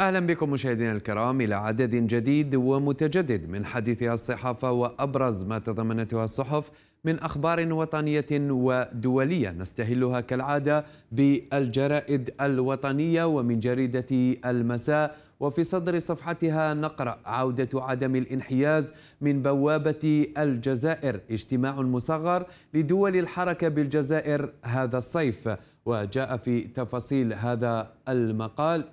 أهلا بكم مشاهدينا الكرام إلى عدد جديد ومتجدد من حديثها الصحافة وأبرز ما تضمنتها الصحف من أخبار وطنية ودولية نستهلها كالعادة بالجرائد الوطنية ومن جريدة المساء وفي صدر صفحتها نقرأ عودة عدم الانحياز من بوابة الجزائر اجتماع مصغر لدول الحركة بالجزائر هذا الصيف وجاء في تفاصيل هذا المقال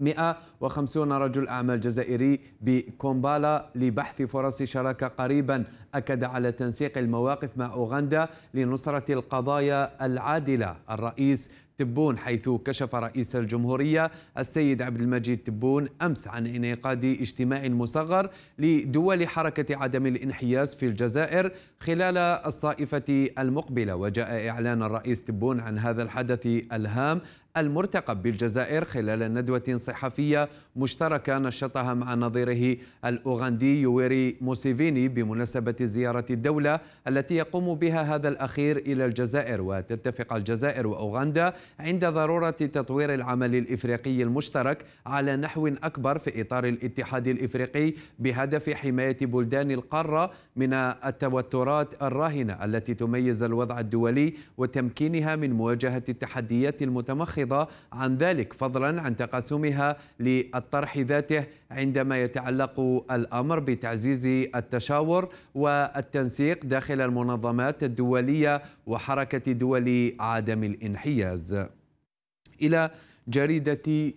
150 رجل أعمال جزائري بكومبالا لبحث فرص شراكة قريبا أكد على تنسيق المواقف مع أوغندا لنصرة القضايا العادلة الرئيس تبون حيث كشف رئيس الجمهورية السيد عبد المجيد تبون أمس عن انعقاد اجتماع مصغر لدول حركة عدم الانحياز في الجزائر خلال الصائفة المقبلة وجاء إعلان الرئيس تبون عن هذا الحدث الهام المرتقب بالجزائر خلال ندوة صحفية مشتركة نشطها مع نظيره الأوغندي يويري موسيفيني بمناسبة زيارة الدولة التي يقوم بها هذا الأخير إلى الجزائر وتتفق الجزائر وأوغندا عند ضرورة تطوير العمل الإفريقي المشترك على نحو أكبر في إطار الاتحاد الإفريقي بهدف حماية بلدان القارة من التوترات الراهنة التي تميز الوضع الدولي وتمكينها من مواجهة التحديات المتمخرة الرافضة عن ذلك فضلا عن تقاسمها للطرح ذاته عندما يتعلق الأمر بتعزيز التشاور والتنسيق داخل المنظمات الدولية وحركة دول عدم الانحياز إلى جريدة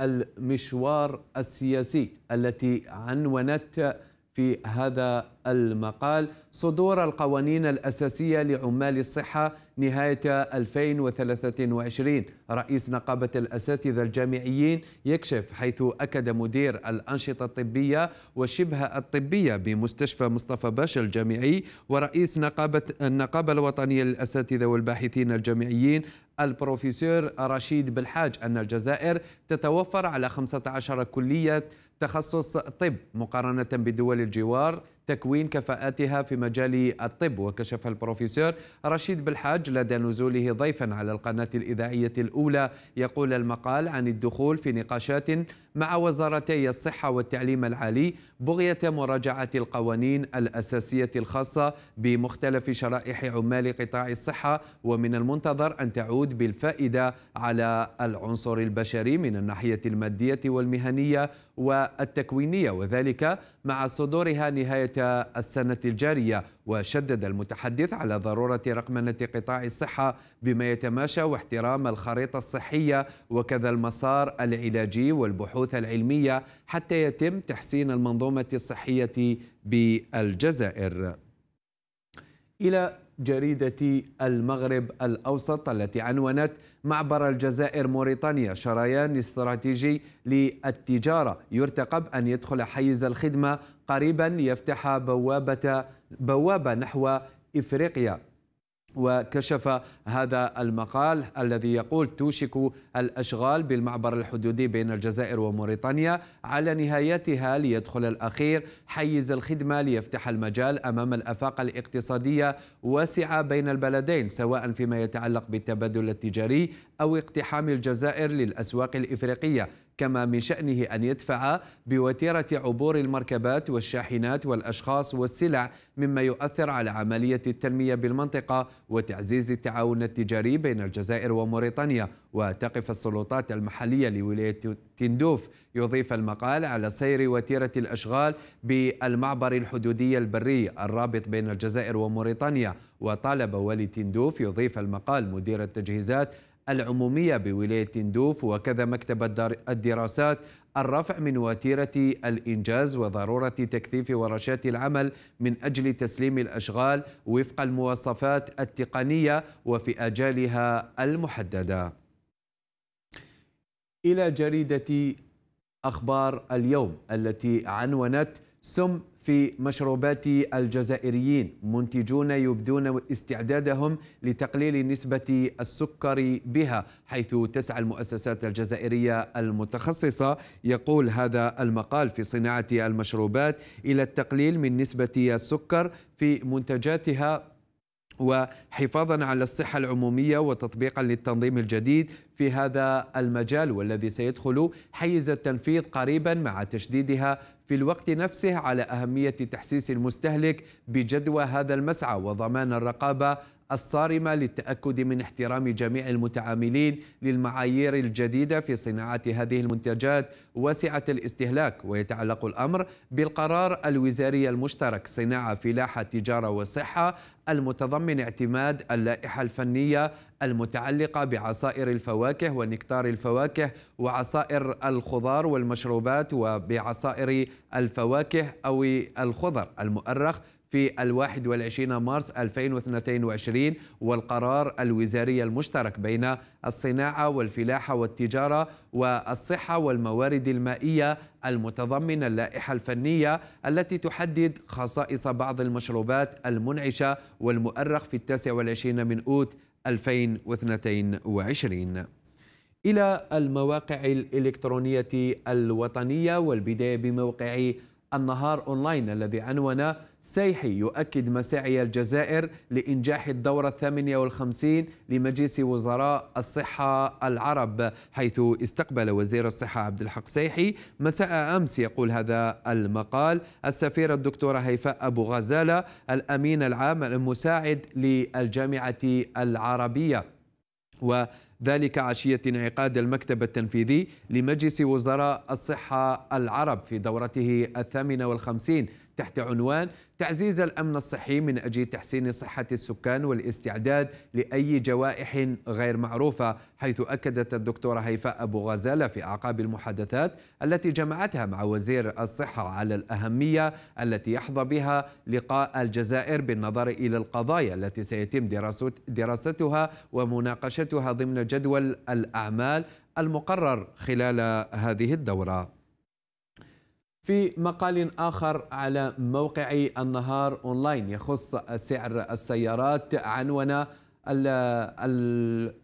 المشوار السياسي التي عنونت في هذا المقال صدور القوانين الأساسية لعمال الصحة نهاية 2023 رئيس نقابة الأساتذة الجامعيين يكشف حيث أكد مدير الأنشطة الطبية وشبه الطبية بمستشفى مصطفى باشا الجامعي ورئيس نقابة النقابة الوطنية للأساتذة والباحثين الجامعيين البروفيسور رشيد بالحاج أن الجزائر تتوفر على 15 كلية تخصص طب مقارنة بدول الجوار تكوين كفاءاتها في مجال الطب وكشف البروفيسور رشيد بالحاج لدى نزوله ضيفا على القناة الإذاعية الأولى يقول المقال عن الدخول في نقاشات مع وزارتي الصحة والتعليم العالي بغية مراجعة القوانين الأساسية الخاصة بمختلف شرائح عمال قطاع الصحة ومن المنتظر أن تعود بالفائدة على العنصر البشري من الناحية المادية والمهنية والتكوينية وذلك مع صدورها نهاية السنة الجارية وشدد المتحدث على ضرورة رقمنة قطاع الصحة بما يتماشى واحترام الخريطة الصحية وكذا المسار العلاجي والبحوث العلمية حتى يتم تحسين المنظومة الصحية بالجزائر إلى جريدة المغرب الأوسط التي عنونت معبر الجزائر موريتانيا شريان استراتيجي للتجارة يرتقب أن يدخل حيز الخدمة قريبا ليفتح بوابة بوابة نحو إفريقيا وكشف هذا المقال الذي يقول توشك الأشغال بالمعبر الحدودي بين الجزائر وموريتانيا على نهايتها ليدخل الأخير حيز الخدمة ليفتح المجال أمام الأفاق الاقتصادية واسعة بين البلدين سواء فيما يتعلق بالتبادل التجاري أو اقتحام الجزائر للأسواق الإفريقية كما من شأنه أن يدفع بوتيرة عبور المركبات والشاحنات والأشخاص والسلع مما يؤثر على عملية التنمية بالمنطقة وتعزيز التعاون التجاري بين الجزائر وموريطانيا وتقف السلطات المحلية لولاية تندوف يضيف المقال على سير وتيرة الأشغال بالمعبر الحدودي البري الرابط بين الجزائر وموريطانيا وطالب والي تندوف يضيف المقال مدير التجهيزات العمومية بولاية تندوف وكذا مكتب الدراسات الرفع من وتيرة الإنجاز وضرورة تكثيف ورشات العمل من أجل تسليم الأشغال وفق المواصفات التقنية وفي أجالها المحددة إلى جريدة أخبار اليوم التي عنونت سم في مشروبات الجزائريين منتجون يبدون استعدادهم لتقليل نسبة السكر بها حيث تسعى المؤسسات الجزائرية المتخصصة يقول هذا المقال في صناعة المشروبات إلى التقليل من نسبة السكر في منتجاتها وحفاظا على الصحة العمومية وتطبيقا للتنظيم الجديد في هذا المجال والذي سيدخل حيز التنفيذ قريبا مع تشديدها في الوقت نفسه على أهمية تحسيس المستهلك بجدوى هذا المسعى وضمان الرقابة الصارمة للتأكد من احترام جميع المتعاملين للمعايير الجديدة في صناعة هذه المنتجات واسعة الاستهلاك ويتعلق الأمر بالقرار الوزاري المشترك صناعة فلاحة تجارة وصحة المتضمن اعتماد اللائحة الفنية المتعلقة بعصائر الفواكه ونكتار الفواكه وعصائر الخضار والمشروبات وبعصائر الفواكه أو الخضر المؤرخ في الواحد والعشرين مارس 2022 والقرار الوزاري المشترك بين الصناعة والفلاحة والتجارة والصحة والموارد المائية المتضمن اللائحة الفنية التي تحدد خصائص بعض المشروبات المنعشة والمؤرخ في التاسع والعشرين من أوت 2022 إلى المواقع الإلكترونية الوطنية والبداية بموقع النهار أونلاين الذي عنون سيحي يؤكد مساعي الجزائر لإنجاح الدورة الثامنية والخمسين لمجلس وزراء الصحة العرب حيث استقبل وزير الصحة عبد الحق سيحي مساء أمس يقول هذا المقال السفيرة الدكتورة هيفاء أبو غزالة الأمين العام المساعد للجامعة العربية و ذلك عشية انعقاد المكتب التنفيذي لمجلس وزراء الصحة العرب في دورته الثامنة والخمسين تحت عنوان تعزيز الأمن الصحي من أجل تحسين صحة السكان والاستعداد لأي جوائح غير معروفة حيث أكدت الدكتورة هيفاء أبو غزالة في أعقاب المحادثات التي جمعتها مع وزير الصحة على الأهمية التي يحظى بها لقاء الجزائر بالنظر إلى القضايا التي سيتم دراستها ومناقشتها ضمن جدول الأعمال المقرر خلال هذه الدورة في مقال آخر على موقع النهار أونلاين يخص سعر السيارات عنونا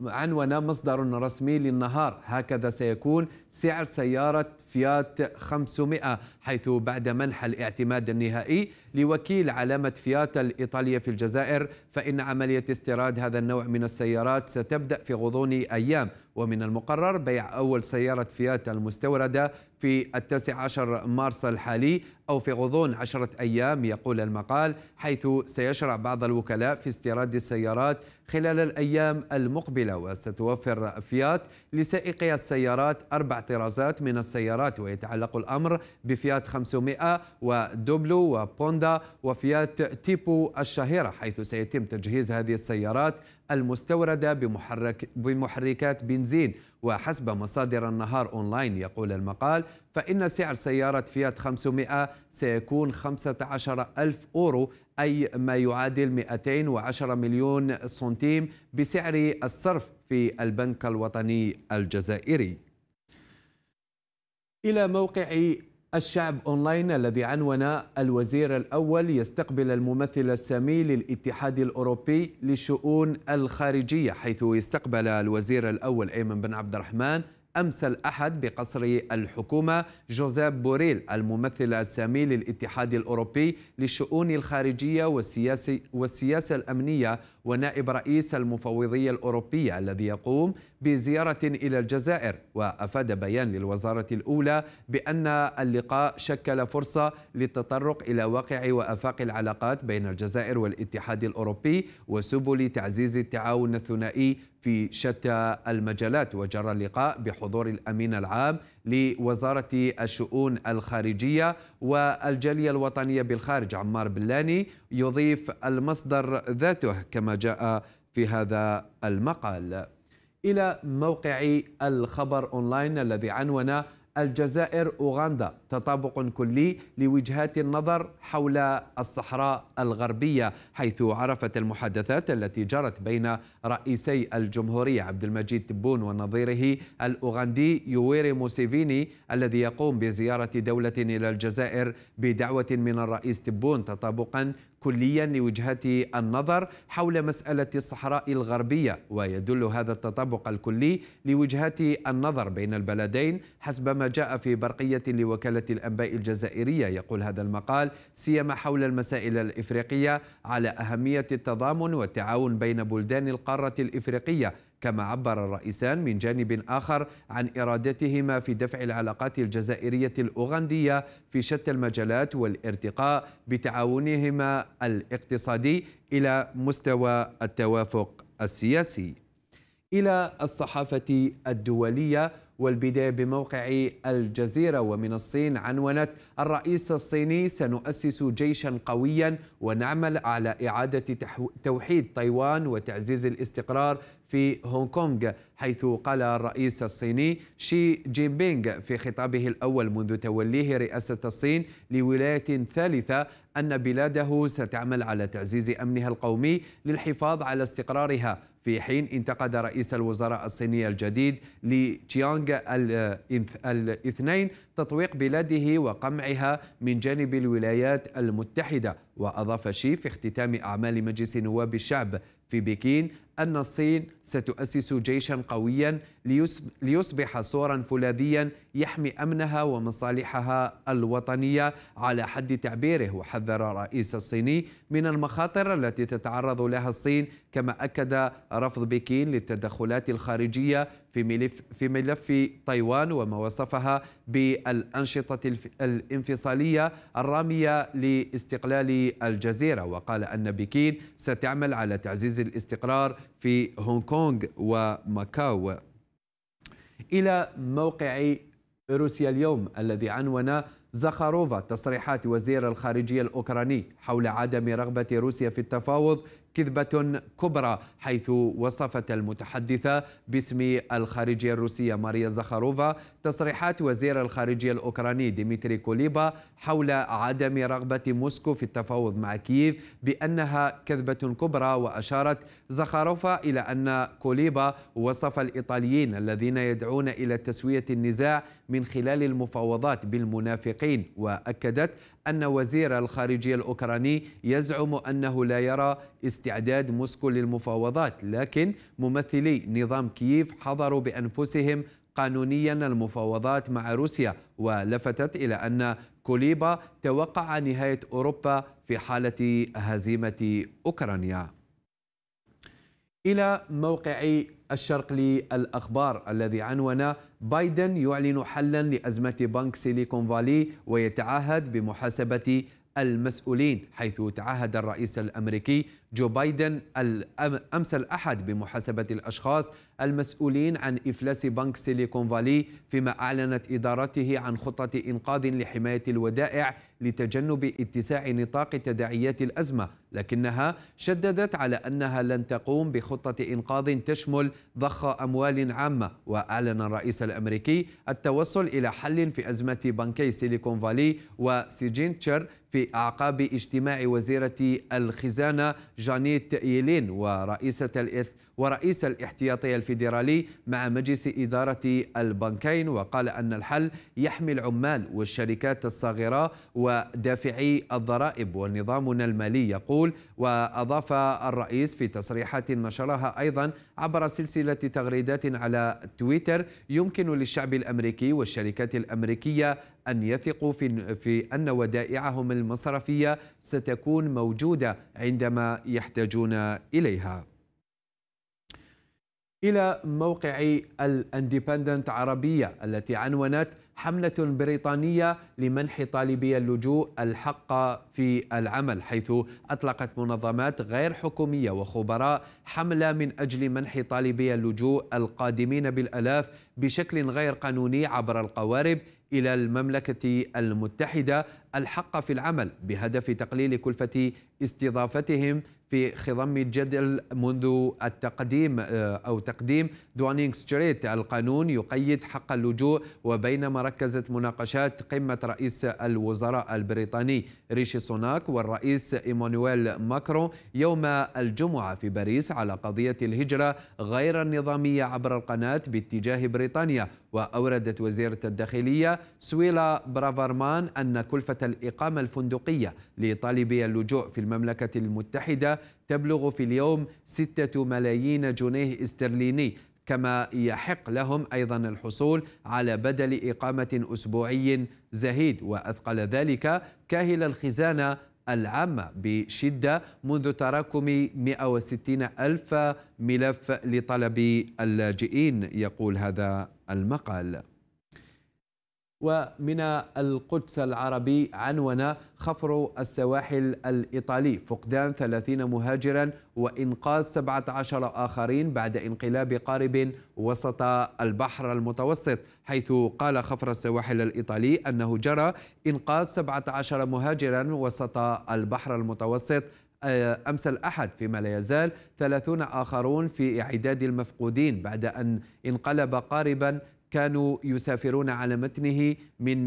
عنونا مصدر رسمي للنهار هكذا سيكون سعر سيارة فيات 500 حيث بعد منح الاعتماد النهائي لوكيل علامة فيات الإيطالية في الجزائر فإن عملية استيراد هذا النوع من السيارات ستبدأ في غضون أيام ومن المقرر بيع أول سيارة فيات المستوردة في التاسع عشر مارس الحالي أو في غضون عشرة أيام يقول المقال حيث سيشرع بعض الوكلاء في استيراد السيارات خلال الأيام المقبلة وستوفر فيات لسائقي السيارات أربع طرازات من السيارات السيارات ويتعلق الأمر بفيات 500 ودوبلو وبوندا وفيات تيبو الشهيرة حيث سيتم تجهيز هذه السيارات المستوردة بمحرك بمحركات بنزين وحسب مصادر النهار أونلاين يقول المقال فإن سعر سيارة فيات 500 سيكون 15 ألف أورو أي ما يعادل 210 مليون سنتيم بسعر الصرف في البنك الوطني الجزائري إلى موقع الشعب أونلاين الذي عنون الوزير الأول يستقبل الممثل السامي للاتحاد الأوروبي للشؤون الخارجية حيث استقبل الوزير الأول أيمن بن عبد الرحمن أمس الأحد بقصر الحكومة جوزيف بوريل الممثل السامي للاتحاد الأوروبي للشؤون الخارجية والسياسة, والسياسة الأمنية ونائب رئيس المفوضية الأوروبية الذي يقوم بزيارة إلى الجزائر وأفاد بيان للوزارة الأولى بأن اللقاء شكل فرصة للتطرق إلى واقع وأفاق العلاقات بين الجزائر والاتحاد الأوروبي وسبل تعزيز التعاون الثنائي في شتى المجالات وجرى اللقاء بحضور الامين العام لوزاره الشؤون الخارجيه والجاليه الوطنيه بالخارج عمار بلاني يضيف المصدر ذاته كما جاء في هذا المقال الى موقع الخبر اونلاين الذي عنون الجزائر أوغندا تطابق كلي لوجهات النظر حول الصحراء الغربية حيث عرفت المحادثات التي جرت بين رئيسي الجمهورية عبد المجيد تبون ونظيره الأوغندي يويري موسيفيني الذي يقوم بزيارة دولة إلى الجزائر بدعوة من الرئيس تبون تطابقا كليا لوجهات النظر حول مسألة الصحراء الغربية ويدل هذا التطابق الكلي لوجهات النظر بين البلدين حسب ما جاء في برقية لوكالة الأنباء الجزائرية يقول هذا المقال سيما حول المسائل الإفريقية على أهمية التضامن والتعاون بين بلدان القارة الإفريقية كما عبر الرئيسان من جانب آخر عن إرادتهما في دفع العلاقات الجزائرية الأوغندية في شتى المجالات والارتقاء بتعاونهما الاقتصادي إلى مستوى التوافق السياسي إلى الصحافة الدولية والبداية بموقع الجزيرة ومن الصين عنونت الرئيس الصيني سنؤسس جيشا قويا ونعمل على إعادة توحيد تايوان وتعزيز الاستقرار في هونغ كونغ حيث قال الرئيس الصيني شي جين بينغ في خطابه الأول منذ توليه رئاسة الصين لولاية ثالثة أن بلاده ستعمل على تعزيز أمنها القومي للحفاظ على استقرارها في حين انتقد رئيس الوزراء الصيني الجديد لي تشيانغ الاثنين تطويق بلاده وقمعها من جانب الولايات المتحدة وأضاف شي في اختتام أعمال مجلس نواب الشعب في بكين أن الصين ستؤسس جيشا قويا ليصبح صورا فولاذيا يحمي أمنها ومصالحها الوطنية على حد تعبيره وحذر الرئيس الصيني من المخاطر التي تتعرض لها الصين كما أكد رفض بكين للتدخلات الخارجية في ملف, في ملف تايوان وما وصفها بالأنشطة الانفصالية الرامية لاستقلال الجزيرة وقال أن بكين ستعمل على تعزيز الاستقرار في هونغ كونغ وماكاو إلى موقع روسيا اليوم الذي عنون زخاروفا تصريحات وزير الخارجية الأوكراني حول عدم رغبة روسيا في التفاوض كذبة كبرى حيث وصفت المتحدثة باسم الخارجية الروسية ماريا زخاروفا تصريحات وزير الخارجية الأوكراني ديمتري كوليبا حول عدم رغبة موسكو في التفاوض مع كييف بأنها كذبة كبرى وأشارت زخاروفا إلى أن كوليبا وصف الإيطاليين الذين يدعون إلى تسوية النزاع من خلال المفاوضات بالمنافقين وأكدت أن وزير الخارجية الأوكراني يزعم أنه لا يرى استعداد موسكو للمفاوضات لكن ممثلي نظام كييف حضروا بأنفسهم قانونيا المفاوضات مع روسيا ولفتت إلى أن كوليبا توقع نهاية أوروبا في حالة هزيمة أوكرانيا إلى موقع الشرق للأخبار الذي عنون بايدن يعلن حلا لأزمة بنك سيليكون فالي ويتعهد بمحاسبة المسؤولين حيث تعهد الرئيس الامريكي جو بايدن امس الاحد بمحاسبه الاشخاص المسؤولين عن افلاس بنك سيليكون فالي فيما اعلنت ادارته عن خطه انقاذ لحمايه الودائع لتجنب اتساع نطاق تداعيات الازمه لكنها شددت على انها لن تقوم بخطه انقاذ تشمل ضخ اموال عامه واعلن الرئيس الامريكي التوصل الى حل في ازمه بنكي سيليكون فالي وسيجين تشر في أعقاب اجتماع وزيرة الخزانة جانيت يلين ورئيسة ورئيس الاحتياطي الفيدرالي مع مجلس إدارة البنكين وقال أن الحل يحمي العمال والشركات الصغيرة ودافعي الضرائب ونظامنا المالي يقول وأضاف الرئيس في تصريحات نشرها أيضا عبر سلسلة تغريدات على تويتر يمكن للشعب الأمريكي والشركات الأمريكية أن يثقوا في, في أن ودائعهم المصرفية ستكون موجودة عندما يحتاجون إليها إلى موقع الاندبندنت عربية التي عنونت حملة بريطانية لمنح طالبي اللجوء الحق في العمل حيث أطلقت منظمات غير حكومية وخبراء حملة من أجل منح طالبي اللجوء القادمين بالألاف بشكل غير قانوني عبر القوارب إلى المملكة المتحدة الحق في العمل بهدف تقليل كلفة استضافتهم في خضم الجدل منذ التقديم آه، أو تقديم دوانينغ ستريت القانون يقيد حق اللجوء وبينما ركزت مناقشات قمة رئيس الوزراء البريطاني ريشي سوناك والرئيس إيمانويل ماكرون يوم الجمعة في باريس على قضية الهجرة غير النظامية عبر القناة باتجاه بريطانيا وأوردت وزيرة الداخلية سويلا برافرمان أن كلفة الإقامة الفندقية لطالبي اللجوء في المملكة المتحدة تبلغ في اليوم 6 ملايين جنيه استرليني كما يحق لهم أيضا الحصول على بدل إقامة أسبوعي زهيد وأثقل ذلك كاهل الخزانة العامة بشدة منذ تراكم 160 ألف ملف لطلب اللاجئين يقول هذا المقال ومن القدس العربي عنون خفر السواحل الإيطالي فقدان 30 مهاجرا وإنقاذ 17 آخرين بعد انقلاب قارب وسط البحر المتوسط حيث قال خفر السواحل الإيطالي أنه جرى إنقاذ 17 مهاجرا وسط البحر المتوسط آه، أمس الأحد فيما لا يزال 30 آخرون في إعداد المفقودين بعد أن انقلب قاربا كانوا يسافرون على متنه من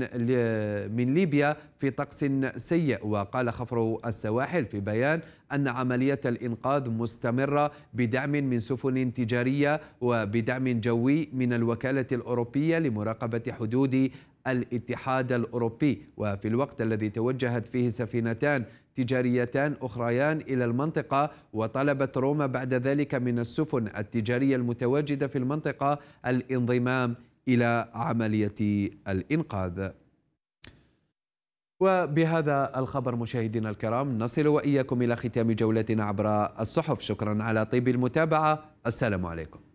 من ليبيا في طقس سيء وقال خفر السواحل في بيان أن عملية الإنقاذ مستمرة بدعم من سفن تجارية وبدعم جوي من الوكالة الأوروبية لمراقبة حدود الاتحاد الأوروبي وفي الوقت الذي توجهت فيه سفينتان تجاريتان أخريان إلى المنطقة وطلبت روما بعد ذلك من السفن التجارية المتواجدة في المنطقة الانضمام إلى عملية الإنقاذ وبهذا الخبر مشاهدينا الكرام نصل وإياكم إلى ختام جولتنا عبر الصحف شكرا على طيب المتابعة السلام عليكم